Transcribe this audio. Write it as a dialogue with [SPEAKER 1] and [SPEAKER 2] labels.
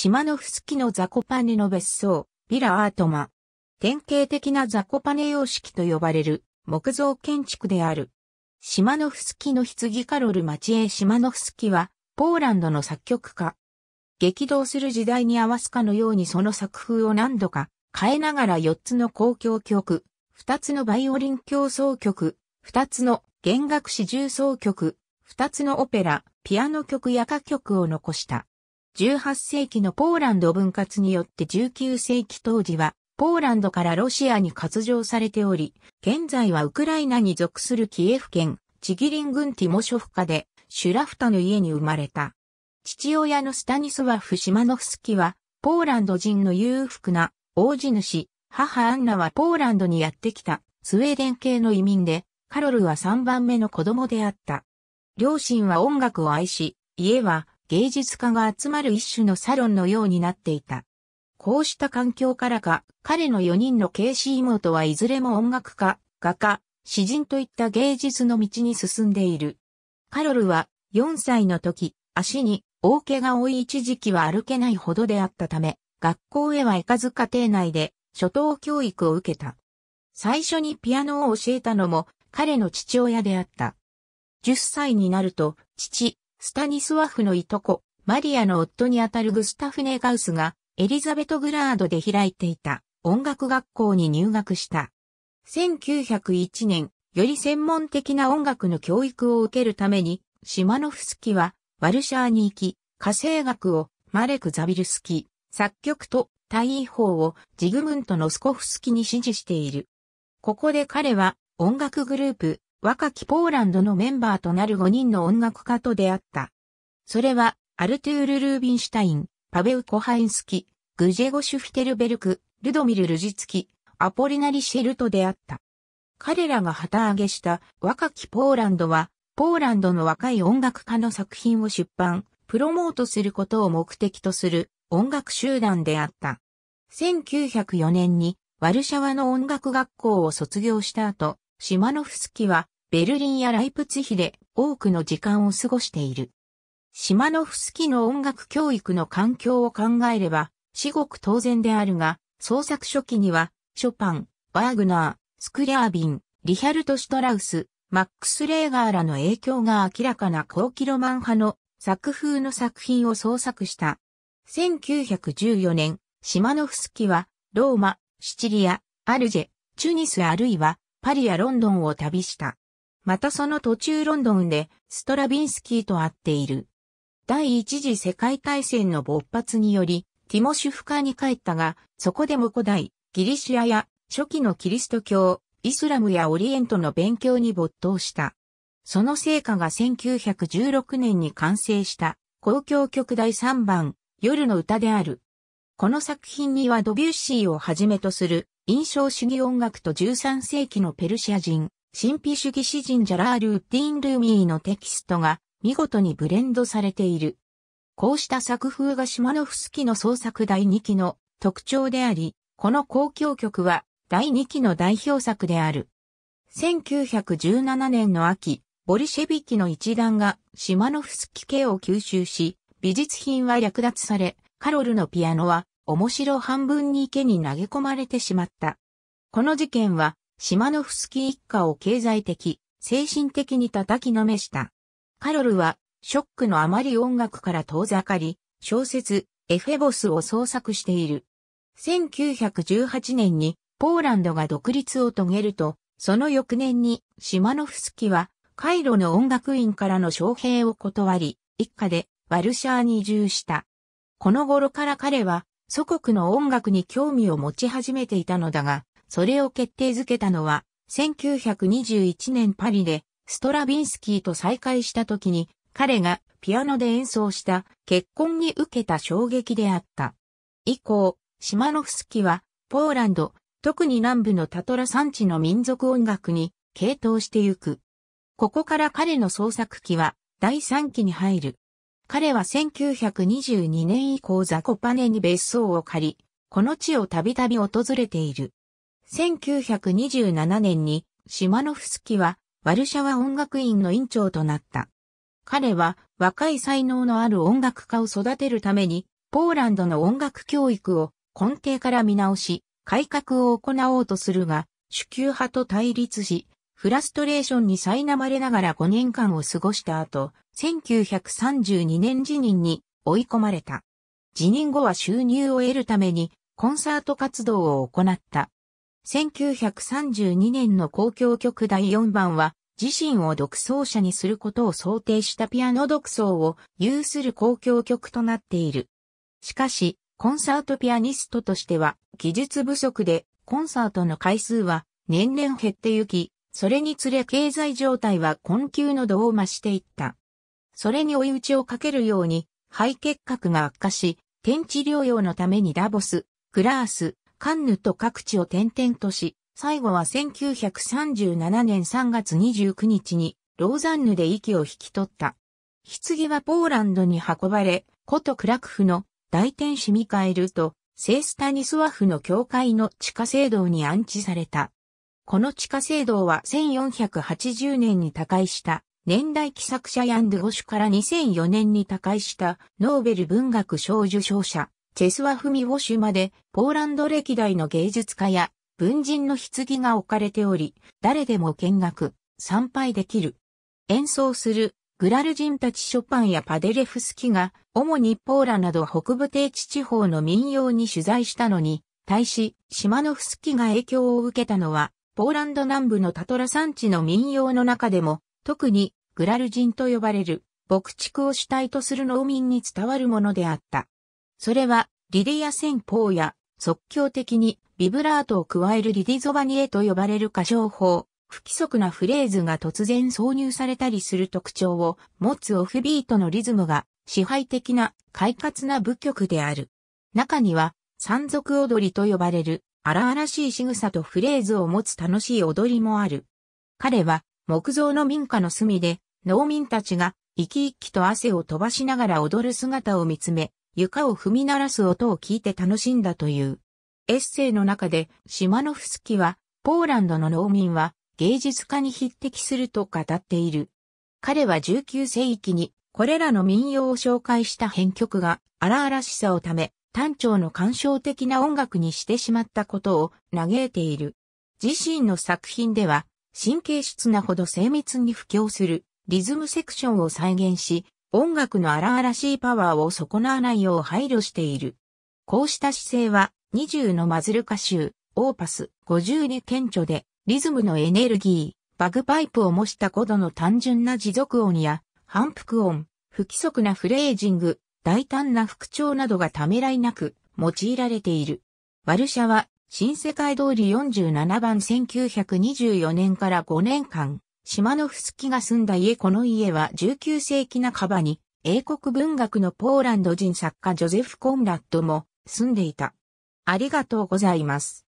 [SPEAKER 1] シマノフスキのザコパネの別荘、ビラアートマ。典型的なザコパネ様式と呼ばれる木造建築である。シマノフスキの棺カロル・マチエ・シマノフスキは、ポーランドの作曲家。激動する時代に合わすかのようにその作風を何度か変えながら4つの公共曲、2つのバイオリン競争曲、2つの弦楽四重奏曲、2つのオペラ、ピアノ曲や歌曲を残した。18世紀のポーランド分割によって19世紀当時は、ポーランドからロシアに割譲されており、現在はウクライナに属するキエフ県、チギリン軍ティモショフカで、シュラフタの家に生まれた。父親のスタニスワフ・シマノフスキは、ポーランド人の裕福な王子主、母アンナはポーランドにやってきたスウェーデン系の移民で、カロルは3番目の子供であった。両親は音楽を愛し、家は芸術家が集まる一種のサロンのようになっていた。こうした環境からか、彼の4人のケ視。妹はいずれも音楽家、画家、詩人といった芸術の道に進んでいる。カロルは4歳の時、足に大怪我を負い一時期は歩けないほどであったため、学校へは行かず家庭内で初等教育を受けた。最初にピアノを教えたのも彼の父親であった。10歳になると、父、スタニスワフのいとこ、マリアの夫にあたるグスタフネガウスが、エリザベトグラードで開いていた音楽学校に入学した。1901年、より専門的な音楽の教育を受けるために、シマノフスキは、ワルシャーに行き、火星学を、マレク・ザビルスキ、作曲と、大位法を、ジグムント・ノスコフスキに指示している。ここで彼は、音楽グループ、若きポーランドのメンバーとなる5人の音楽家と出会った。それは、アルトゥール・ルービンシュタイン、パベウ・コハインスキ、グジェゴシュ・フィテルベルク、ルドミル・ルジツキ、アポリナリ・シェルと出会った。彼らが旗揚げした若きポーランドは、ポーランドの若い音楽家の作品を出版、プロモートすることを目的とする音楽集団であった。1904年にワルシャワの音楽学校を卒業した後、シマノフスキは、ベルリンやライプツヒで多くの時間を過ごしている。シマノフスキの音楽教育の環境を考えれば、至極当然であるが、創作初期には、ショパン、バーグナー、スクリャービン、リヒャルト・シュトラウス、マックス・レーガーらの影響が明らかな高キロマン派の作風の作品を創作した。1914年、シマノフスキは、ローマ、シチリア、アルジェ、チュニスあるいはパリやロンドンを旅した。またその途中ロンドンでストラビンスキーと会っている。第一次世界大戦の勃発により、ティモシュフカに帰ったが、そこでも古代、ギリシアや初期のキリスト教、イスラムやオリエントの勉強に没頭した。その成果が1916年に完成した公共曲第3番、夜の歌である。この作品にはドビュッシーをはじめとする印象主義音楽と13世紀のペルシア人、神秘主義詩人ジャラール・ウッディン・ルーミーのテキストが見事にブレンドされている。こうした作風がシマノフスキの創作第2期の特徴であり、この公共曲は第2期の代表作である。1917年の秋、ボリシェビキの一団がシマノフスキ系を吸収し、美術品は略奪され、カロルのピアノは面白半分に池に投げ込まれてしまった。この事件は、シマノフスキー一家を経済的、精神的に叩きのめした。カロルは、ショックのあまり音楽から遠ざかり、小説、エフェボスを創作している。1918年に、ポーランドが独立を遂げると、その翌年に、シマノフスキは、カイロの音楽院からの招聘を断り、一家でワルシャーに移住した。この頃から彼は、祖国の音楽に興味を持ち始めていたのだが、それを決定づけたのは、1921年パリで、ストラビンスキーと再会した時に、彼がピアノで演奏した結婚に受けた衝撃であった。以降、シマノフスキは、ポーランド、特に南部のタトラ山地の民族音楽に傾倒してゆく。ここから彼の創作期は第3期に入る。彼は1922年以降ザコパネに別荘を借り、この地をたびたび訪れている。1927年にシマノフスキはワルシャワ音楽院の院長となった。彼は若い才能のある音楽家を育てるためにポーランドの音楽教育を根底から見直し、改革を行おうとするが、主級派と対立し、フラストレーションに苛まれながら5年間を過ごした後、1932年辞任に追い込まれた。辞任後は収入を得るためにコンサート活動を行った。1932年の公共曲第4番は、自身を独奏者にすることを想定したピアノ独奏を有する公共曲となっている。しかし、コンサートピアニストとしては技術不足でコンサートの回数は年々減ってゆき、それにつれ経済状態は困窮の度を増していった。それに追い打ちをかけるように、肺結核が悪化し、天地療養のためにダボス、グラース、カンヌと各地を転々とし、最後は1937年3月29日に、ローザンヌで息を引き取った。棺はポーランドに運ばれ、古都クラクフの大天使ミカエルと、セースタニスワフの教会の地下聖堂に安置された。この地下聖堂は1480年に他界した年代記作者ヤン・ドゥゴシュから2004年に他界したノーベル文学賞受賞者チェスワフミウォシュまでポーランド歴代の芸術家や文人の棺が置かれており、誰でも見学、参拝できる。演奏するグラル人たちショパンやパデレフスキが主にポーラなど北部低地地方の民謡に取材したのに、対し、シマノフスキが影響を受けたのは、ポーランド南部のタトラ山地の民謡の中でも、特にグラル人と呼ばれる牧畜を主体とする農民に伝わるものであった。それは、リディア戦法や即興的にビブラートを加えるリディゾバニエと呼ばれる歌唱法、不規則なフレーズが突然挿入されたりする特徴を持つオフビートのリズムが支配的な快活な舞曲である。中には山賊踊りと呼ばれる荒々しい仕草とフレーズを持つ楽しい踊りもある。彼は木造の民家の隅で農民たちが生き生きと汗を飛ばしながら踊る姿を見つめ、床を踏み鳴らす音を聞いて楽しんだという。エッセイの中でシマノフスキはポーランドの農民は芸術家に匹敵すると語っている。彼は19世紀にこれらの民謡を紹介した編曲が荒々しさをため単調の感傷的な音楽にしてしまったことを嘆いている。自身の作品では、神経質なほど精密に布教するリズムセクションを再現し、音楽の荒々しいパワーを損なわないよう配慮している。こうした姿勢は、20のマズルカ州、オーパス、50に顕著で、リズムのエネルギー、バグパイプを模した5度の単純な持続音や、反復音、不規則なフレージング、大胆な副調などがためらいなく用いられている。ワルシャは新世界通り47番1924年から5年間、シマノフスキが住んだ家この家は19世紀半ばに英国文学のポーランド人作家ジョゼフ・コンラッドも住んでいた。ありがとうございます。